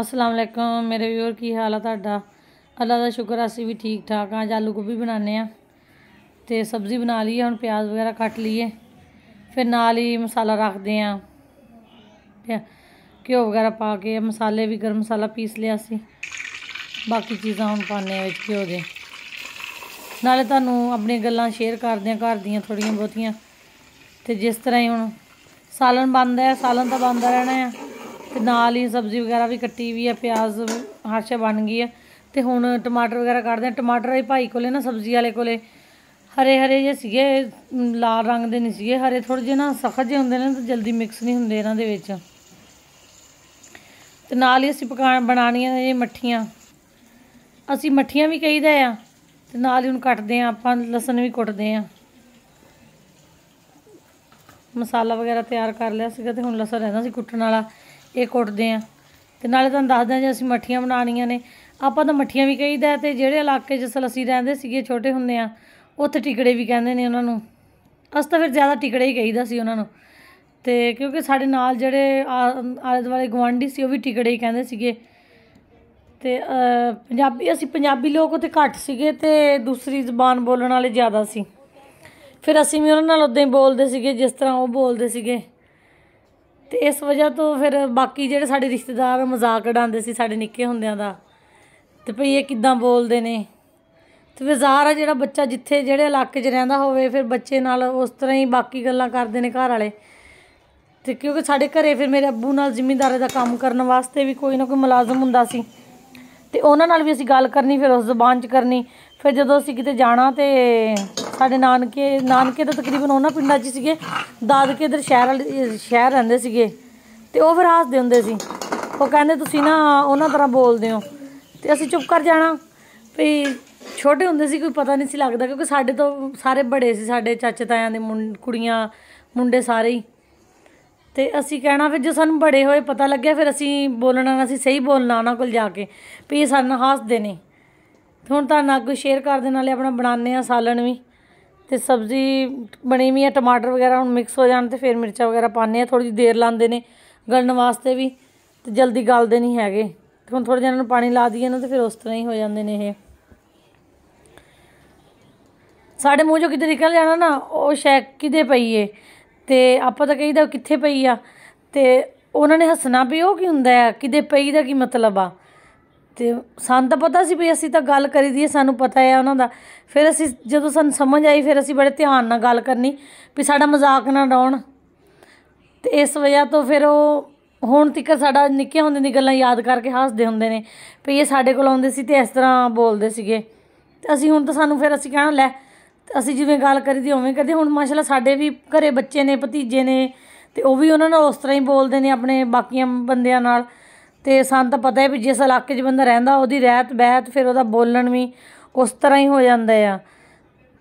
ਅਸਲਾਮ ਅਲੈਕਮ ਮੇਰੇ ਵੀਰ ਕੀ ਹਾਲ ਆ ਤੁਹਾਡਾ ਅੱਲਾ ਦਾ ਸ਼ੁਕਰ ਅਸੀਂ ਵੀ ਠੀਕ ਠਾਕ ਆ ਆਲੂ ਗੋਭੀ ਬਣਾਉਂਦੇ ਆ ਤੇ ਸਬਜ਼ੀ ਬਣਾ ਲਈ ਹੁਣ ਪਿਆਜ਼ ਵਗੈਰਾ ਕੱਟ ਲਈਏ ਫਿਰ ਨਾਲ ਹੀ ਮਸਾਲਾ ਰੱਖਦੇ ਆ ਘਿਓ ਵਗੈਰਾ ਪਾ ਕੇ ਮਸਾਲੇ ਵੀ ਗਰਮ ਮਸਾਲਾ ਪੀਸ ਲਿਆ ਸੀ ਬਾਕੀ ਚੀਜ਼ਾਂ ਹੁਣ ਪਾਣੇ ਵਿੱਚ ਘਿਓ ਦੇ ਨਾਲੇ ਤੁਹਾਨੂੰ ਆਪਣੀਆਂ ਗੱਲਾਂ ਸ਼ੇਅਰ ਕਰਦੇ ਆ ਘਰ ਦੀਆਂ ਥੋੜੀਆਂ ਬਹੁਤੀਆਂ ਤੇ ਜਿਸ ਤਰ੍ਹਾਂ ਹੀ ਹੁਣ ਸਾਲਨ ਬੰਦ ਹੈ ਸਾਲਨ ਤਾਂ ਬੰਦ ਰਹਿਣਾ ਆ ਤੇ ਨਾਲ ਹੀ ਸਬਜ਼ੀ ਵਗੈਰਾ ਵੀ ਕੱਟੀ ਵੀ ਆ ਪਿਆਜ਼ ਹਰਸ਼ਾ ਬਣ ਗਈ ਆ ਤੇ ਹੁਣ ਟਮਾਟਰ ਵਗੈਰਾ ਕੱਢਦੇ ਆ ਟਮਾਟਰ ਇਹ ਭਾਈ ਕੋਲੇ ਨਾ ਸਬਜ਼ੀ ਵਾਲੇ ਕੋਲੇ ਹਰੇ ਹਰੇ ਜੇ ਸੀਗੇ ਲਾਲ ਰੰਗ ਦੇ ਨਹੀਂ ਸੀਗੇ ਹਰੇ ਥੋੜੇ ਜਿਹਾ ਨਾ ਸਖਤ ਜੇ ਹੁੰਦੇ ਨੇ ਤਾਂ ਜਲਦੀ ਮਿਕਸ ਨਹੀਂ ਹੁੰਦੇ ਇਹਨਾਂ ਦੇ ਵਿੱਚ ਤੇ ਨਾਲ ਹੀ ਅਸੀਂ ਪਕਾਣ ਬਣਾਣੀਆਂ ਨੇ ਮੱਠੀਆਂ ਅਸੀਂ ਮੱਠੀਆਂ ਵੀ ਕਹੀਦਾ ਆ ਤੇ ਨਾਲ ਹੀ ਉਹਨੂੰ ਕੱਟਦੇ ਆ ਆਪਾਂ ਲਸਣ ਵੀ ਕੁੱਟਦੇ ਆ ਮਸਾਲਾ ਵਗੈਰਾ ਤਿਆਰ ਕਰ ਲਿਆ ਸੀਗਾ ਤੇ ਹੁਣ ਲਸਣ ਰਹਿੰਦਾ ਸੀ ਕੁੱਟਣ ਵਾਲਾ ਇਹ ਕੁੱਟਦੇ ਆ ਤੇ ਨਾਲੇ ਤੁਹਾਨੂੰ ਦੱਸਦਾ ਜੇ ਅਸੀਂ ਮੱਠੀਆਂ ਬਣਾਉਣੀਆਂ ਨੇ ਆਪਾਂ ਤਾਂ ਮੱਠੀਆਂ ਵੀ ਕਹੀਦਾ ਤੇ ਜਿਹੜੇ ਇਲਾਕੇ 'ਚ ਅਸੀਂ ਰਹਿੰਦੇ ਸੀਗੇ ਛੋਟੇ ਹੁੰਦੇ ਆ ਉੱਥੇ ਟਿਕੜੇ ਵੀ ਕਹਿੰਦੇ ਨੇ ਉਹਨਾਂ ਨੂੰ ਅਸ ਤਾਂ ਫਿਰ ਜ਼ਿਆਦਾ ਟਿਕੜੇ ਹੀ ਕਹੀਦਾ ਸੀ ਉਹਨਾਂ ਨੂੰ ਤੇ ਕਿਉਂਕਿ ਸਾਡੇ ਨਾਲ ਜਿਹੜੇ ਆਲੇ ਦੁਆਲੇ ਗਵਾਂਢੀ ਸੀ ਉਹ ਵੀ ਟਿਕੜੇ ਹੀ ਕਹਿੰਦੇ ਸੀਗੇ ਤੇ ਪੰਜਾਬੀ ਅਸੀਂ ਪੰਜਾਬੀ ਲੋਕ ਉੱਥੇ ਘੱਟ ਸੀਗੇ ਤੇ ਦੂਸਰੀ ਜ਼ਬਾਨ ਬੋਲਣ ਵਾਲੇ ਜ਼ਿਆਦਾ ਸੀ ਫਿਰ ਅਸੀਂ ਵੀ ਉਹਨਾਂ ਨਾਲ ਉਦਾਂ ਹੀ ਬੋਲਦੇ ਸੀਗੇ ਜਿਸ ਤਰ੍ਹਾਂ ਉਹ ਬੋਲਦੇ ਸੀਗੇ ਤੇ ਇਸ ਵਜ੍ਹਾ ਤੋਂ ਫਿਰ ਬਾਕੀ ਜਿਹੜੇ ਸਾਡੇ ਰਿਸ਼ਤੇਦਾਰ ਮਜ਼ਾਕ ਉਡਾਉਂਦੇ ਸੀ ਸਾਡੇ ਨਿੱਕੇ ਹੁੰਦਿਆਂ ਦਾ ਤੇ ਭਈ ਇਹ ਕਿੱਦਾਂ ਬੋਲਦੇ ਨੇ ਤੇ ਬਾਜ਼ਾਰ ਆ ਜਿਹੜਾ ਬੱਚਾ ਜਿੱਥੇ ਜਿਹੜੇ ਇਲਾਕੇ 'ਚ ਰਹਿੰਦਾ ਹੋਵੇ ਫਿਰ ਬੱਚੇ ਨਾਲ ਉਸ ਤਰ੍ਹਾਂ ਹੀ ਬਾਕੀ ਗੱਲਾਂ ਕਰਦੇ ਨੇ ਘਰ ਵਾਲੇ ਤੇ ਕਿਉਂਕਿ ਸਾਡੇ ਘਰੇ ਫਿਰ ਮੇਰੇ ਅੱਬੂ ਨਾਲ ਜ਼ਿੰਮੇਵਾਰੀ ਦਾ ਕੰਮ ਕਰਨ ਵਾਸਤੇ ਵੀ ਕੋਈ ਨਾ ਕੋਈ ਮੁਲਾਜ਼ਮ ਹੁੰਦਾ ਸੀ ਤੇ ਉਹਨਾਂ ਨਾਲ ਵੀ ਅਸੀਂ ਗੱਲ ਕਰਨੀ ਫਿਰ ਉਸ ਜ਼ਬਾਨ 'ਚ ਕਰਨੀ ਫਿਰ ਜਦੋਂ ਅਸੀਂ ਕਿਤੇ ਜਾਣਾ ਤੇ ਸਾਡੇ ਨਾਨਕੇ ਨਾਨਕੇ ਤਾਂ ਤਕਰੀਬਨ ਉਹਨਾਂ ਪਿੰਡਾਂ 'ਚ ਸੀਗੇ ਦਾਦਕੇ ਇਧਰ ਸ਼ਹਿਰ ਵਾਲੇ ਸ਼ਹਿਰ ਰਹਿੰਦੇ ਸੀਗੇ ਤੇ ਉਹ ਫਿਰ ਹੱਸਦੇ ਹੁੰਦੇ ਸੀ ਉਹ ਕਹਿੰਦੇ ਤੁਸੀਂ ਨਾ ਉਹਨਾਂ ਤਰ੍ਹਾਂ ਬੋਲਦੇ ਹੋ ਤੇ ਅਸੀਂ ਚੁੱਪ ਕਰ ਜਾਣਾ ਵੀ ਛੋਟੇ ਹੁੰਦੇ ਸੀ ਕੋਈ ਪਤਾ ਨਹੀਂ ਸੀ ਲੱਗਦਾ ਕਿਉਂਕਿ ਸਾਡੇ ਤੋਂ ਸਾਰੇ ਬੜੇ ਸੀ ਸਾਡੇ ਚਾਚੇ ਤਾਇਆਂ ਦੇ ਕੁੜੀਆਂ ਮੁੰਡੇ ਸਾਰੇ ਹੀ ਤੇ ਅਸੀਂ ਕਹਿਣਾ ਫਿਰ ਜੇ ਸਾਨੂੰ ਬੜੇ ਹੋਏ ਪਤਾ ਲੱਗਿਆ ਫਿਰ ਅਸੀਂ ਬੋਲਣਾ ਅਸੀਂ ਸਹੀ ਬੋਲਣਾ ਉਹਨਾਂ ਕੋਲ ਜਾ ਕੇ ਵੀ ਇਹ ਸਾਨੂੰ ਹੱਸਦੇ ਨੇ ਹੁਣ ਤਾਂ ਨਾਲ ਕੋਈ ਸ਼ੇਅਰ ਕਰ ਨਾਲੇ ਆਪਣਾ ਬਣਾਉਂਦੇ ਆ ਸਾਲਣ ਵੀ ਤੇ ਸਬਜ਼ੀ ਬਣੀ ਵੀ ਆ ਟਮਾਟਰ ਵਗੈਰਾ ਹੁਣ ਮਿਕਸ ਹੋ ਜਾਣ ਤੇ ਫਿਰ ਮਿਰਚਾਂ ਵਗੈਰਾ ਪਾਣੇ ਆ ਥੋੜੀ ਦੇਰ ਲਾਉਂਦੇ ਨੇ ਗਲਣ ਵਾਸਤੇ ਵੀ ਤੇ ਜਲਦੀ ਗਲਦੇ ਨਹੀਂ ਹੈਗੇ ਤੇ ਹੁਣ ਥੋੜਾ ਜਿਹਾ ਇਹਨਾਂ ਨੂੰ ਪਾਣੀ ਲਾ ਦਈਏ ਨਾ ਤੇ ਫਿਰ ਉਸ ਤਰ੍ਹਾਂ ਹੀ ਹੋ ਜਾਂਦੇ ਨੇ ਇਹ ਸਾਡੇ ਮੂੰਹ ਜੋ ਕਿਤੇ ਨਿਕਲ ਜਾਣਾ ਨਾ ਉਹ ਸ਼ੈ ਕਿਦੇ ਪਈ ਏ ਤੇ ਆਪਾਂ ਤਾਂ ਕਹੀਦਾ ਕਿੱਥੇ ਪਈ ਆ ਤੇ ਉਹਨਾਂ ਨੇ ਹੱਸਣਾ ਵੀ ਉਹ ਕੀ ਹੁੰਦਾ ਹੈ ਕਿਦੇ ਪਈ ਦਾ ਕੀ ਮਤਲਬ ਆ ਤੇ ਸਾਨੂੰ ਤਾਂ ਪਤਾ ਸੀ ਵੀ ਅਸੀਂ ਤਾਂ ਗੱਲ ਕਰੀ ਦੀ ਸਾਨੂੰ ਪਤਾ ਹੈ ਉਹਨਾਂ ਦਾ ਫਿਰ ਅਸੀਂ ਜਦੋਂ ਸਾਨੂੰ ਸਮਝ ਆਈ ਫਿਰ ਅਸੀਂ ਬੜੇ ਧਿਆਨ ਨਾਲ ਗੱਲ ਕਰਨੀ ਵੀ ਸਾਡਾ ਮਜ਼ਾਕ ਨਾ ਡਾਉਣ ਤੇ ਇਸ ਵਜ੍ਹਾ ਤੋਂ ਫਿਰ ਉਹ ਹੁਣ ਤੱਕ ਸਾਡਾ ਨਿੱਕੇ ਹੁੰਦੇ ਦੀ ਗੱਲਾਂ ਯਾਦ ਕਰਕੇ ਹੱਸਦੇ ਹੁੰਦੇ ਨੇ ਵੀ ਇਹ ਸਾਡੇ ਕੋਲ ਆਉਂਦੇ ਸੀ ਤੇ ਇਸ ਤਰ੍ਹਾਂ ਬੋਲਦੇ ਸੀਗੇ ਤੇ ਅਸੀਂ ਹੁਣ ਤਾਂ ਸਾਨੂੰ ਫਿਰ ਅਸੀਂ ਕਹਿਣਾ ਲੈ ਅਸੀਂ ਜਿਵੇਂ ਗੱਲ ਕਰੀ ਦੀ ਉਵੇਂ ਕਰਦੇ ਹੁਣ ਮਾਸ਼ਾਅੱਲਾ ਸਾਡੇ ਵੀ ਘਰੇ ਬੱਚੇ ਨੇ ਭਤੀਜੇ ਨੇ ਤੇ ਉਹ ਵੀ ਉਹਨਾਂ ਨਾਲ ਉਸ ਤਰ੍ਹਾਂ ਹੀ ਬੋਲਦੇ ਨੇ ਆਪਣੇ ਬਾਕੀਆਂ ਬੰਦਿਆਂ ਨਾਲ ਤੇ ਸੰਤ ਪਤਾ ਹੈ ਵੀ ਜਿਸ ਇਲਾਕੇ 'ਚ ਬੰਦਾ ਰਹਿੰਦਾ ਉਹਦੀ ਰਹਿਤ ਬਹਿਤ ਫਿਰ ਉਹਦਾ ਬੋਲਣ ਵੀ ਉਸ ਤਰ੍ਹਾਂ ਹੀ ਹੋ ਜਾਂਦਾ ਆ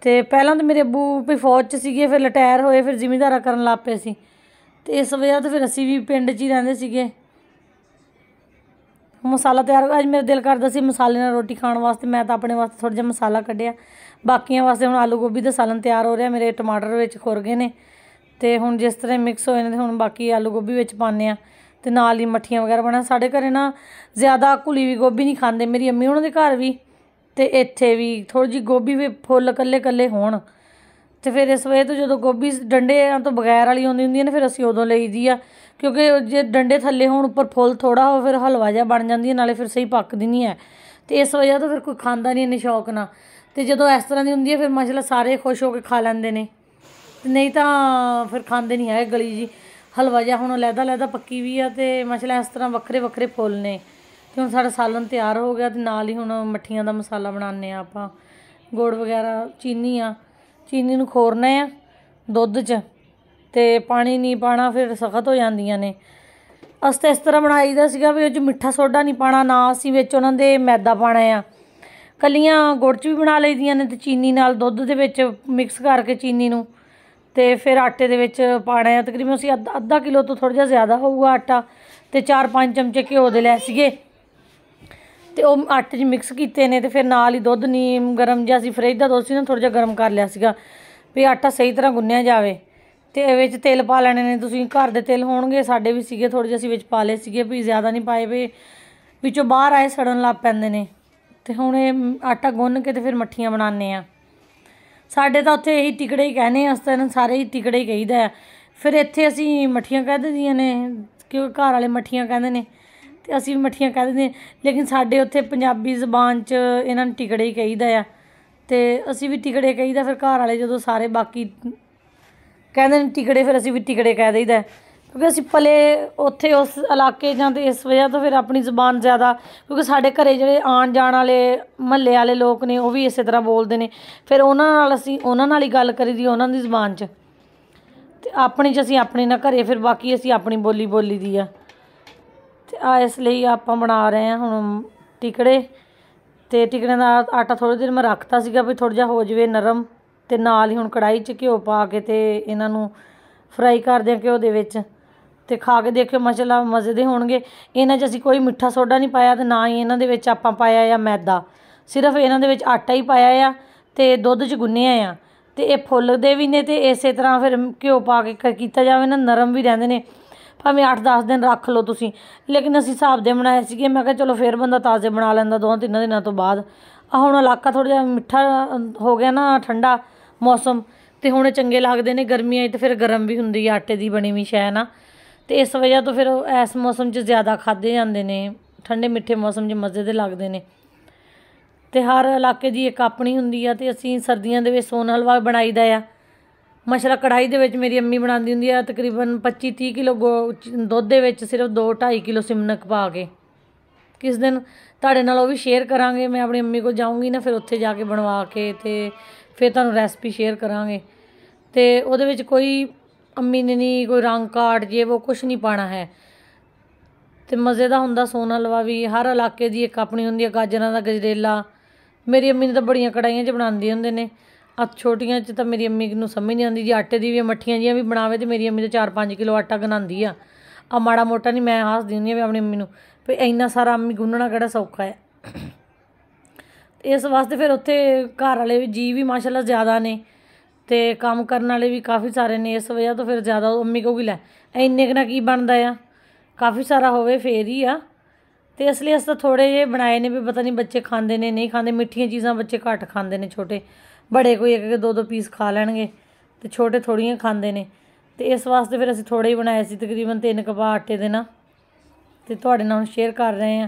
ਤੇ ਪਹਿਲਾਂ ਤਾਂ ਮੇਰੇ ਅੱਬੂ ਵੀ ਫੌਜ 'ਚ ਸੀਗੇ ਫਿਰ ਰਿਟਾਇਰ ਹੋਏ ਫਿਰ ਜ਼ਿਮੀਂਦਾਰਾ ਕਰਨ ਲੱਗ ਪਏ ਸੀ ਤੇ ਇਸ ਵਜ੍ਹਾ ਤੋਂ ਫਿਰ ਅਸੀਂ ਵੀ ਪਿੰਡ 'ਚ ਹੀ ਰਹਿੰਦੇ ਸੀਗੇ ਮਸਾਲਾ ਤਿਆਰ ਅੱਜ ਮੇਰਾ ਦਿਲ ਕਰਦਾ ਸੀ ਮਸਾਲੇ ਨਾਲ ਰੋਟੀ ਖਾਣ ਵਾਸਤੇ ਮੈਂ ਤਾਂ ਆਪਣੇ ਵਾਸਤੇ ਥੋੜਾ ਜਿਹਾ ਮਸਾਲਾ ਕੱਢਿਆ ਬਾਕੀਆਂ ਵਾਸਤੇ ਹੁਣ ਆਲੂ ਗੋਭੀ ਦਾ ਸਾਲਨ ਤਿਆਰ ਹੋ ਰਿਹਾ ਮੇਰੇ ਟਮਾਟਰ ਵਿੱਚ ਖੁਰ ਗਏ ਨੇ ਤੇ ਹੁਣ ਜਿਸ ਤਰ੍ਹਾਂ ਮਿਕਸ ਹੋਏ ਨੇ ਤੇ ਹੁਣ ਬਾਕੀ ਆਲੂ ਗੋਭੀ ਵਿੱਚ ਪਾਣੇ ਆ ਤੇ ਨਾਲ ਹੀ ਮੱਠੀਆਂ ਵਗੈਰਾ ਬਣਾ ਸਾਡੇ ਘਰੇ ਨਾ ਜ਼ਿਆਦਾ ਕੁਲੀ ਵੀ ਗੋਭੀ ਨਹੀਂ ਖਾਂਦੇ ਮੇਰੀ ਅੰਮੀ ਉਹਨਾਂ ਦੇ ਘਰ ਵੀ ਤੇ ਇੱਥੇ ਵੀ ਥੋੜੀ ਜੀ ਗੋਭੀ ਵੀ ਫੁੱਲ ਕੱਲੇ ਕੱਲੇ ਹੋਣ ਤੇ ਫਿਰ ਇਸ ਵੇਲੇ ਤੋਂ ਜਦੋਂ ਗੋਭੀ ਡੰਡਿਆਂ ਤੋਂ ਬਗੈਰ ਵਾਲੀ ਆਉਂਦੀ ਹੁੰਦੀ ਹੈ ਨਾ ਫਿਰ ਅਸੀਂ ਉਦੋਂ ਲਈਦੀ ਆ ਕਿਉਂਕਿ ਜੇ ਡੰਡੇ ਥੱਲੇ ਹੋਣ ਉੱਪਰ ਫੁੱਲ ਥੋੜਾ ਹੋ ਫਿਰ ਹਲਵਾ ਜਿਹਾ ਬਣ ਜਾਂਦੀ ਹੈ ਨਾਲੇ ਫਿਰ ਸਹੀ ਪੱਕਦੀ ਨਹੀਂ ਹੈ ਤੇ ਇਸ ਵਜ੍ਹਾ ਤੋਂ ਫਿਰ ਕੋਈ ਖਾਂਦਾ ਨਹੀਂ ਇੰਨੇ ਸ਼ੌਕ ਨਾਲ ਤੇ ਜਦੋਂ ਇਸ ਤਰ੍ਹਾਂ ਦੀ ਹੁੰਦੀ ਹੈ ਫਿਰ ਮਾਸ਼ਾਅੱਲਾ ਸਾਰੇ ਖੁਸ਼ ਹੋ ਕੇ ਖਾ ਲੈਂਦੇ ਨੇ ਨਹੀਂ ਤਾਂ ਫਿਰ ਖਾਂਦੇ ਨਹੀਂ ਹੈ ਗਲੀ ਜੀ ਹਲਵਾ ਜਿਹਾ ਹੁਣ ਲੈਦਾ ਲੈਦਾ ਪੱਕੀ ਵੀ ਆ ਤੇ ਮਸਲਾ ਇਸ ਤਰ੍ਹਾਂ ਵੱਖਰੇ ਵੱਖਰੇ ਫੁੱਲ ਨੇ ਤੇ ਹੁਣ ਸਾਡਾ ਸਾਲਨ ਤਿਆਰ ਹੋ ਗਿਆ ਤੇ ਨਾਲ ਹੀ ਹੁਣ ਮੱਠੀਆਂ ਦਾ ਮਸਾਲਾ ਬਣਾਉਂਦੇ ਆ ਆਪਾਂ ਗੋੜ ਵਗੈਰਾ ਚੀਨੀ ਆ ਚੀਨੀ ਨੂੰ ਖੋਰਨਾ ਆ ਦੁੱਧ 'ਚ ਤੇ ਪਾਣੀ ਨਹੀਂ ਪਾਣਾ ਫਿਰ ਸਖਤ ਹੋ ਜਾਂਦੀਆਂ ਨੇ ਅਸਤੇ ਇਸ ਤਰ੍ਹਾਂ ਬਣਾਈਦਾ ਸੀਗਾ ਵੀ 'ਚ ਮਿੱਠਾ ਸੋਡਾ ਨਹੀਂ ਪਾਣਾ ਨਾ ਅਸੀਂ ਵਿੱਚ ਉਹਨਾਂ ਦੇ ਮੈਦਾ ਪਾਣਾ ਆ ਕੱਲੀਆਂ ਗੁੜ 'ਚ ਵੀ ਬਣਾ ਲਈਦੀਆਂ ਨੇ ਤੇ ਚੀਨੀ ਨਾਲ ਦੁੱਧ ਦੇ ਵਿੱਚ ਮਿਕਸ ਕਰਕੇ ਚੀਨੀ ਨੂੰ ਤੇ ਫਿਰ ਆਟੇ ਦੇ ਵਿੱਚ ਪਾਣਾ ਹੈ ਤਕਰੀਬਨ ਅਸੀਂ ਅੱਧਾ ਕਿਲੋ ਤੋਂ ਥੋੜਾ ਜਿਹਾ ਜ਼ਿਆਦਾ ਹੋਊਗਾ ਆਟਾ ਤੇ 4-5 ਚਮਚੇ ਘਿਓ ਦੇ ਲੈ ਸੀਗੇ ਤੇ ਉਹ ਆਟੇ 'ਚ ਮਿਕਸ ਕੀਤੇ ਨੇ ਤੇ ਫਿਰ ਨਾਲ ਹੀ ਦੁੱਧ ਨੀਮ ਗਰਮ ਜਿਹਾ ਸੀ ਫ੍ਰਿਜ ਦਾ ਦੁੱਧ ਸੀ ਨਾ ਥੋੜਾ ਜਿਹਾ ਗਰਮ ਕਰ ਲਿਆ ਸੀਗਾ ਵੀ ਆਟਾ ਸਹੀ ਤਰ੍ਹਾਂ ਗੁੰਨਿਆ ਜਾਵੇ ਤੇ ਇਹ ਵਿੱਚ ਤੇਲ ਪਾ ਲੈਣੇ ਨੇ ਤੁਸੀਂ ਘਰ ਦੇ ਤੇਲ ਹੋਣਗੇ ਸਾਡੇ ਵੀ ਸੀਗੇ ਥੋੜੇ ਜਿਹਾ ਅਸੀਂ ਵਿੱਚ ਪਾ ਲਏ ਸੀਗੇ ਵੀ ਜ਼ਿਆਦਾ ਨਹੀਂ ਪਾਏ ਵੀ ਵਿੱਚੋਂ ਬਾਹਰ ਆਏ ਸੜਨ ਲੱਗ ਪੈਂਦੇ ਨੇ ਤੇ ਹੁਣ ਇਹ ਆਟਾ ਗੁੰਨ ਕੇ ਤੇ ਫਿਰ ਮੱਠੀਆਂ ਬਣਾਣੇ ਆ ਸਾਡੇ ਤਾਂ ਉੱਥੇ ਇਹੀ ਟਿਕੜੇ ਹੀ ਕਹਨੇ ਉਸ ਤਰ੍ਹਾਂ ਸਾਰੇ ਹੀ ਟਿਕੜੇ ਹੀ ਕਹੀਦਾ ਫਿਰ ਇੱਥੇ ਅਸੀਂ ਮੱਠੀਆਂ ਕਹਿ ਦਿੰਦੀਆਂ ਨੇ ਕਿਉਂਕਿ ਘਰ ਵਾਲੇ ਮੱਠੀਆਂ ਕਹਿੰਦੇ ਨੇ ਤੇ ਅਸੀਂ ਵੀ ਮੱਠੀਆਂ ਕਹਿ ਦਿੰਦੇ ਲੇਕਿਨ ਸਾਡੇ ਉੱਥੇ ਪੰਜਾਬੀ ਜ਼ਬਾਨ 'ਚ ਇਹਨਾਂ ਨੂੰ ਟਿਕੜੇ ਹੀ ਕਹੀਦਾ ਆ ਤੇ ਅਸੀਂ ਵੀ ਟਿਕੜੇ ਕਹੀਦਾ ਫਿਰ ਘਰ ਵਾਲੇ ਜਦੋਂ ਸਾਰੇ ਬਾਕੀ ਕਹਿੰਦੇ ਨੇ ਟਿਕੜੇ ਫਿਰ ਅਸੀਂ ਵੀ ਟਿਕੜੇ ਕਹਿ ਦਈਦਾ ਕਿਉਂਕਿ ਅਸੀਂ ਪਲੇ ਉੱਥੇ ਉਸ ਇਲਾਕੇ ਜਾਂ ਤੇ ਇਸ ਵਜ੍ਹਾ ਤੋਂ ਫਿਰ ਆਪਣੀ ਜ਼ੁਬਾਨ ਜ਼ਿਆਦਾ ਕਿਉਂਕਿ ਸਾਡੇ ਘਰੇ ਜਿਹੜੇ ਆਣ ਜਾਣ ਵਾਲੇ ਮਹੱਲੇ ਵਾਲੇ ਲੋਕ ਨੇ ਉਹ ਵੀ ਇਸੇ ਤਰ੍ਹਾਂ ਬੋਲਦੇ ਨੇ ਫਿਰ ਉਹਨਾਂ ਨਾਲ ਅਸੀਂ ਉਹਨਾਂ ਨਾਲ ਹੀ ਗੱਲ ਕਰੀਦੀ ਉਹਨਾਂ ਦੀ ਜ਼ੁਬਾਨ 'ਚ ਤੇ ਆਪਣੀ 'ਚ ਅਸੀਂ ਆਪਣੀ ਨਾਲ ਘਰੇ ਫਿਰ ਬਾਕੀ ਅਸੀਂ ਆਪਣੀ ਬੋਲੀ ਬੋਲੀ ਦੀ ਆ ਤੇ ਆ ਇਸ ਲਈ ਆਪਾਂ ਬਣਾ ਰਹੇ ਆ ਹੁਣ ਟਿਕੜੇ ਤੇ ਟਿਕੜਿਆਂ ਦਾ ਆਟਾ ਥੋੜੇ ਦਿਨ ਮੈਂ ਰੱਖਤਾ ਸੀਗਾ ਵੀ ਥੋੜਾ ਜਿਹਾ ਹੋ ਜਵੇ ਨਰਮ ਤੇ ਨਾਲ ਹੀ ਹੁਣ ਕੜਾਈ 'ਚ ਘਿਓ ਪਾ ਕੇ ਤੇ ਇਹਨਾਂ ਨੂੰ ਫਰਾਈ ਕਰਦੇ ਆ ਘਿਓ ਦੇ ਵਿੱਚ ਤੇ ਖਾ ਕੇ ਦੇਖਿਓ ਮਸ਼ਾਲਾ ਮਜ਼ੇ ਦੇ ਹੋਣਗੇ ਇਹਨਾਂ 'ਚ ਅਸੀਂ ਕੋਈ ਮਿੱਠਾ ਸੋਡਾ ਨਹੀਂ ਪਾਇਆ ਤੇ ਨਾ ਹੀ ਇਹਨਾਂ ਦੇ ਵਿੱਚ ਆਪਾਂ ਪਾਇਆ ਆ ਮੈਦਾ ਸਿਰਫ ਇਹਨਾਂ ਦੇ ਵਿੱਚ ਆਟਾ ਹੀ ਪਾਇਆ ਆ ਤੇ ਦੁੱਧ 'ਚ ਗੁੰਨਿਆ ਆ ਤੇ ਇਹ ਫੁੱਲ ਦੇ ਵੀ ਨੇ ਤੇ ਇਸੇ ਤਰ੍ਹਾਂ ਫਿਰ ਘਿਓ ਪਾ ਕੇ ਕੀਤਾ ਜਾਵੇ ਨਾ ਨਰਮ ਵੀ ਰਹਿੰਦੇ ਨੇ ਭਾਵੇਂ 8-10 ਦਿਨ ਰੱਖ ਲਓ ਤੁਸੀਂ ਲੇਕਿਨ ਅਸੀਂ ਹਿਸਾਬ ਦੇ ਬਣਾਏ ਸੀਗੇ ਮੈਂ ਕਿਹਾ ਚਲੋ ਫੇਰ ਬੰਦਾ ਤਾਜ਼ੇ ਬਣਾ ਲੈਂਦਾ ਦੋ ਤਿੰਨ ਦਿਨਾਂ ਤੋਂ ਬਾਅਦ ਆ ਹੁਣ ਇਲਾਕਾ ਥੋੜਾ ਜਿਹਾ ਮਿੱਠਾ ਹੋ ਗਿਆ ਨਾ ਠੰਡਾ ਮੌਸਮ ਤੇ ਹੁਣ ਚੰਗੇ ਲੱਗਦੇ ਨੇ ਗਰਮੀਆਂ 'ਚ ਤੇ ਫਿਰ ਗਰਮ ਵੀ ਹੁੰਦੀ ਆ ਆਟੇ ਦੀ ਬਣੀ ਵੀ ਸ਼ੈ ਨਾ ਤੇ ਇਸ ਵਜ੍ਹਾ ਤੋਂ ਫਿਰ ਇਸ ਮੌਸਮ 'ਚ ਜ਼ਿਆਦਾ ਖਾਦੇ ਜਾਂਦੇ ਨੇ ਠੰਡੇ ਮਿੱਠੇ ਮੌਸਮ 'ਚ ਮਜ਼ੇ ਦੇ ਲੱਗਦੇ ਨੇ ਤੇ ਹਰ ਇਲਾਕੇ ਦੀ ਇੱਕ ਆਪਣੀ ਹੁੰਦੀ ਆ ਤੇ ਅਸੀਂ ਸਰਦੀਆਂ ਦੇ ਵਿੱਚ ਸੋਨ ਹਲਵਾ ਬਣਾਈਦਾ ਆ ਮਸ਼ਰਾ ਕੜਾਈ ਦੇ ਵਿੱਚ ਮੇਰੀ ਅੰਮੀ ਬਣਾਉਂਦੀ ਹੁੰਦੀ ਆ ਤਕਰੀਬਨ 25 30 ਕਿਲੋ ਦੁੱਧ ਦੇ ਵਿੱਚ ਸਿਰਫ 2 2.5 ਕਿਲੋ ਸਿਮਨਕ ਪਾ ਕੇ ਕਿਸ ਦਿਨ ਤੁਹਾਡੇ ਨਾਲ ਉਹ ਵੀ ਸ਼ੇਅਰ ਕਰਾਂਗੇ ਮੈਂ ਆਪਣੀ ਅੰਮੀ ਕੋਲ ਜਾਊਂਗੀ ਨਾ ਫਿਰ ਉੱਥੇ ਜਾ ਕੇ ਬਣਵਾ ਕੇ ਤੇ ਫਿਰ ਤੁਹਾਨੂੰ ਰੈਸਪੀ ਸ਼ੇਅਰ ਕਰਾਂਗੇ ਤੇ ਉਹਦੇ ਵਿੱਚ ਕੋਈ ਅੰਮੀ ਨੇ ਨਹੀਂ ਕੋਈ ਰੰਗ ਕਾਰਡ ਜੇ ਉਹ ਕੁਝ ਨਹੀਂ ਪਾਣਾ ਹੈ ਤੇ ਮਜ਼ੇ ਦਾ ਹੁੰਦਾ ਸੋਨਾ ਲਵਾ ਵੀ ਹਰ ਇਲਾਕੇ ਦੀ ਇੱਕ ਆਪਣੀ ਹੁੰਦੀ ਹੈ ਗਾਜਰਾਂ ਦਾ ਗਜਰੇਲਾ ਮੇਰੀ ਅੰਮੀ ਨੇ ਤਾਂ ਬੜੀਆਂ ਕੜਾਈਆਂ 'ਚ ਬਣਾਉਂਦੀ ਹੁੰਦੇ ਨੇ ਆ ਛੋਟੀਆਂ 'ਚ ਤਾਂ ਮੇਰੀ ਅੰਮੀ ਨੂੰ ਸਮਝ ਨਹੀਂ ਆਉਂਦੀ ਜੀ ਆਟੇ ਦੀ ਵੀ ਮੱਠੀਆਂ ਜੀਆਂ ਵੀ ਬਣਾਵੇ ਤੇ ਮੇਰੀ ਅੰਮੀ ਤਾਂ 4-5 ਕਿਲੋ ਆਟਾ ਗਨਾਉਂਦੀ ਆ ਆ ਮਾੜਾ ਮੋਟਾ ਨਹੀਂ ਮੈਂ ਹਾਸ ਦਿੰਦੀ ਆ ਵੀ ਆਪਣੀ ਅੰਮੀ ਨੂੰ ਵੀ ਇੰਨਾ ਸਾਰਾ ਅੰਮੀ ਗੁੰਨਣਾ ਕਿਹੜਾ ਸੌਖਾ ਹੈ ਇਸ ਵਾਸਤੇ ਫਿਰ ਉੱਥੇ ਘਰ ਵਾਲੇ ਵੀ ਜੀ ਵੀ ਮਾਸ਼ਾਅੱਲਾ ਜ਼ਿਆਦਾ ਨੇ ਤੇ ਕੰਮ ਕਰਨ ਵਾਲੇ ਵੀ ਕਾਫੀ ਸਾਰੇ ਨੇ ਇਸ ਵਜ੍ਹਾ ਤੋਂ ਫਿਰ ਜ਼ਿਆਦਾ ਕੋ ਕਹੂਗੀ ਲੈ ਇੰਨੇ ਕਨਾ ਕੀ ਬਣਦਾ ਆ ਕਾਫੀ ਸਾਰਾ ਹੋਵੇ ਫੇਰ ਹੀ ਆ ਤੇ ਇਸ ਲਈ ਅਸੀਂ ਤਾਂ ਥੋੜੇ ਜੇ ਬਣਾਏ ਨੇ ਵੀ ਪਤਾ ਨਹੀਂ ਬੱਚੇ ਖਾਂਦੇ ਨੇ ਨਹੀਂ ਖਾਂਦੇ ਮਿੱਠੀਆਂ ਚੀਜ਼ਾਂ ਬੱਚੇ ਘੱਟ ਖਾਂਦੇ ਨੇ ਛੋਟੇ ਬੜੇ ਕੋਈ ਇੱਕ ਇੱਕ ਦੋ ਦੋ ਪੀਸ ਖਾ ਲੈਣਗੇ ਤੇ ਛੋਟੇ ਥੋੜੀਆਂ ਖਾਂਦੇ ਨੇ ਤੇ ਇਸ ਵਾਸਤੇ ਫਿਰ ਅਸੀਂ ਥੋੜੇ ਹੀ ਬਣਾਏ ਸੀ ਤਕਰੀਬਨ ਤਿੰਨ ਕਪਾ ਆਟੇ ਦੇ ਨਾ ਤੇ ਤੁਹਾਡੇ ਨਾਲ ਸ਼ੇਅਰ ਕਰ ਰਹੇ ਆ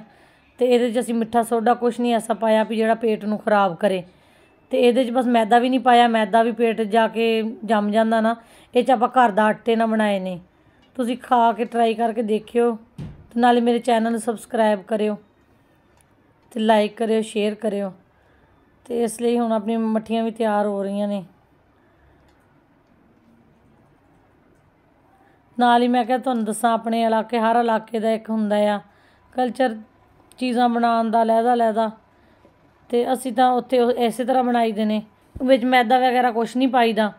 ਤੇ ਇਹਦੇ 'ਚ ਅਸੀਂ ਮਿੱਠਾ ਸੋਡਾ ਕੁਝ ਨਹੀਂ ਐਸਾ ਪਾਇਆ ਵੀ ਜਿਹੜਾ ਪੇਟ ਨੂੰ ਖਰਾਬ ਕਰੇ ਤੇ ਇਹਦੇ 'ਚ ਬਸ ਮੈਦਾ ਵੀ ਨਹੀਂ ਪਾਇਆ ਮੈਦਾ ਵੀ ਪੇਟ ਜਾ ਕੇ ਜੰਮ ਜਾਂਦਾ ਨਾ ਇਹ 'ਚ ਆਪਾਂ ਘਰ ਦਾ ਆਟੇ ਨਾਲ ਬਣਾਏ ਨੇ ਤੁਸੀਂ ਖਾ ਕੇ ਟਰਾਈ ਕਰਕੇ ਦੇਖਿਓ ਤੇ ਨਾਲੇ ਮੇਰੇ ਚੈਨਲ ਨੂੰ ਸਬਸਕ੍ਰਾਈਬ ਕਰਿਓ ਤੇ ਲਾਈਕ ਕਰਿਓ ਸ਼ੇਅਰ ਕਰਿਓ ਤੇ ਇਸ ਲਈ ਹੁਣ ਆਪਣੀਆਂ ਮੱਠੀਆਂ ਵੀ ਤਿਆਰ ਹੋ ਰਹੀਆਂ ਨੇ ਨਾਲ ਹੀ ਮੈਂ ਕਿਹਾ ਤੁਹਾਨੂੰ ਦੱਸਾਂ ਆਪਣੇ ਇਲਾਕੇ ਹਰ ਇਲਾਕੇ ਦਾ ਇੱਕ ਹੁੰਦਾ ਆ ਕਲਚਰ ਚੀਜ਼ਾਂ ਬਣਾਉਣ ਦਾ ਲਹਿਦਾ ਲਹਿਦਾ ਤੇ ਅਸੀਂ ਤਾਂ ਉੱਥੇ ਐਸੇ ਤਰ੍ਹਾਂ ਬਣਾਈ ਦੇ ਨੇ ਵਿੱਚ ਮੈਦਾ ਵਗੈਰਾ ਕੁਝ ਨਹੀਂ ਪਾਈਦਾ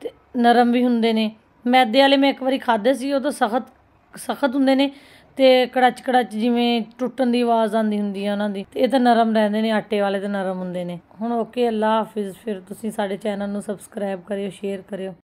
ਤੇ ਨਰਮ ਵੀ ਹੁੰਦੇ ਨੇ ਮੈਦੇ ਵਾਲੇ ਮੈਂ ਇੱਕ ਵਾਰੀ ਖਾਦੇ ਸੀ ਉਹ ਤਾਂ ਸਖਤ ਸਖਤ ਹੁੰਦੇ ਨੇ ਤੇ ਕੜਚ ਕੜਚ ਜਿਵੇਂ ਟੁੱਟਣ ਦੀ ਆਵਾਜ਼ ਆਉਂਦੀ ਹੁੰਦੀ ਆ ਉਹਨਾਂ ਦੀ ਤੇ ਇਹ ਤਾਂ ਨਰਮ ਰਹਿੰਦੇ ਨੇ ਆਟੇ ਵਾਲੇ ਤੇ ਨਰਮ ਹੁੰਦੇ ਨੇ ਹੁਣ ਓਕੇ ਅੱਲਾ ਹਾਫਿਜ਼ ਫਿਰ ਤੁਸੀਂ ਸਾਡੇ ਚੈਨਲ ਨੂੰ ਸਬਸਕ੍ਰਾਈਬ ਕਰਿਓ ਸ਼ੇਅਰ ਕਰਿਓ